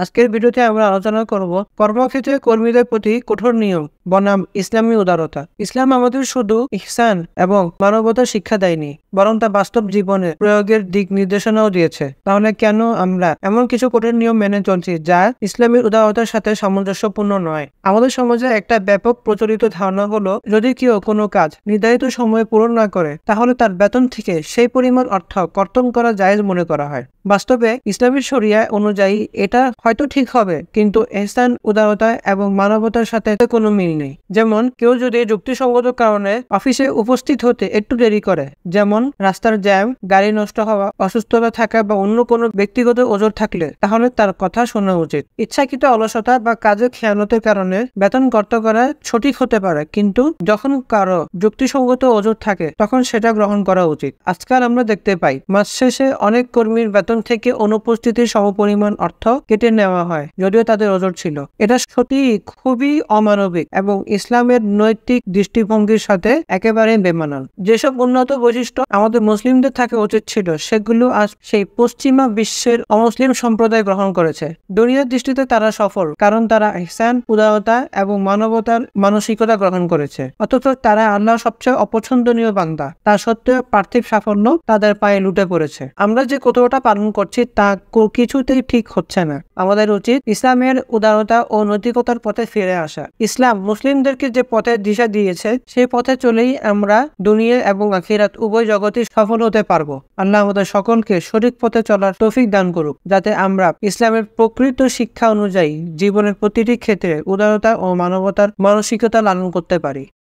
আজকের ভিডিওতে আমরা আলোচনা করব কর্মক্ষেত্রে কর্মীদের প্রতি কঠোর নিয়ম বনাম ইসলামী উদারতা ইসলাম আমাদের শুধু ইহসান এবং মানবতা শিক্ষা দেয়নি বরং তা বাস্তব জীবনে প্রয়োগের দিক নির্দেশনাও দিয়েছে তাহলে কেন আমরা এমন কিছু কঠিন নিয়ম মেনে চলছি যা ইসলামের উদারতার সাথে সামঞ্জস্যপূর্ণ নয় আমাদের সমাজে একটা ব্যাপক প্রচলিত ধারণা হলো যদি কেউ কোনো কাজ নির্ধারিত সময়ে পূরণ না করে তাহলে তার বেতন থেকে সেই পরিমাণ অর্থ কর্তন করা যায় মনে করা হয় বাস্তবে ইসলামের সরিয়া অনুযায়ী এটা হয়তো ঠিক হবে কিন্তু এহসান উদারতা এবং মানবতার সাথে কোনো মিল দেরি নেই যেমন কেউ যদি যুক্তিসঙ্গত কারণে অফিসে উপস্থিত হতে একটু দেরি করে যেমন রাস্তার জ্যাম গাড়ি নষ্ট হওয়া অসুস্থতা থাকা বা অন্য কোনো ব্যক্তিগত ওজোর থাকলে তাহলে তার কথা শোনা উচিত ইচ্ছাকৃত অলসতা বা কাজে খেয়ালতের কারণে বেতন কর্ত করা সঠিক হতে পারে কিন্তু যখন কারো যুক্তিসঙ্গত ওজোর থাকে তখন সেটা গ্রহণ করা উচিত আজকাল আমরা দেখতে পাই মাস শেষে অনেক কর্মীর বেতন থেকে অনুপস্থিতির সমপরিমাণ অর্থ কেটে নেওয়া হয় যদিও তাদের ওজোর ছিল এটা সত্যি খুবই অমানবিক এবং ইসলামের নৈতিক দৃষ্টিভঙ্গির সাথে একেবারে বেমানান যেসব উন্নত বৈশিষ্ট্য আমাদের মুসলিমদের থাকে উচিত ছিল সেগুলো আজ সেই পশ্চিমা বিশ্বের অমুসলিম সম্প্রদায় গ্রহণ করেছে দুনিয়ার দৃষ্টিতে তারা সফল কারণ তারা ইহসান উদারতা এবং মানবতার মানসিকতা গ্রহণ করেছে অথচ তারা আল্লাহ সবচেয়ে অপছন্দনীয় বান্দা তা সত্ত্বেও পার্থিব সাফল্য তাদের পায়ে লুটে পড়েছে আমরা যে কতটা পালন করছি তা কিছুতেই ঠিক হচ্ছে না আমাদের উচিত ইসলামের উদারতা ও নৈতিকতার পথে ফিরে আসা ইসলাম মুসলিমদেরকে যে পথের দিশা দিয়েছে সেই পথে চলেই আমরা দুনিয়া এবং আখিরাত উভয় জগতে সফল হতে পারবো আল্লাহ আমাদের সকলকে সঠিক পথে চলার তৌফিক দান করুক যাতে আমরা ইসলামের প্রকৃত শিক্ষা অনুযায়ী জীবনের প্রতিটি ক্ষেত্রে উদারতা ও মানবতার মানসিকতা লালন করতে পারি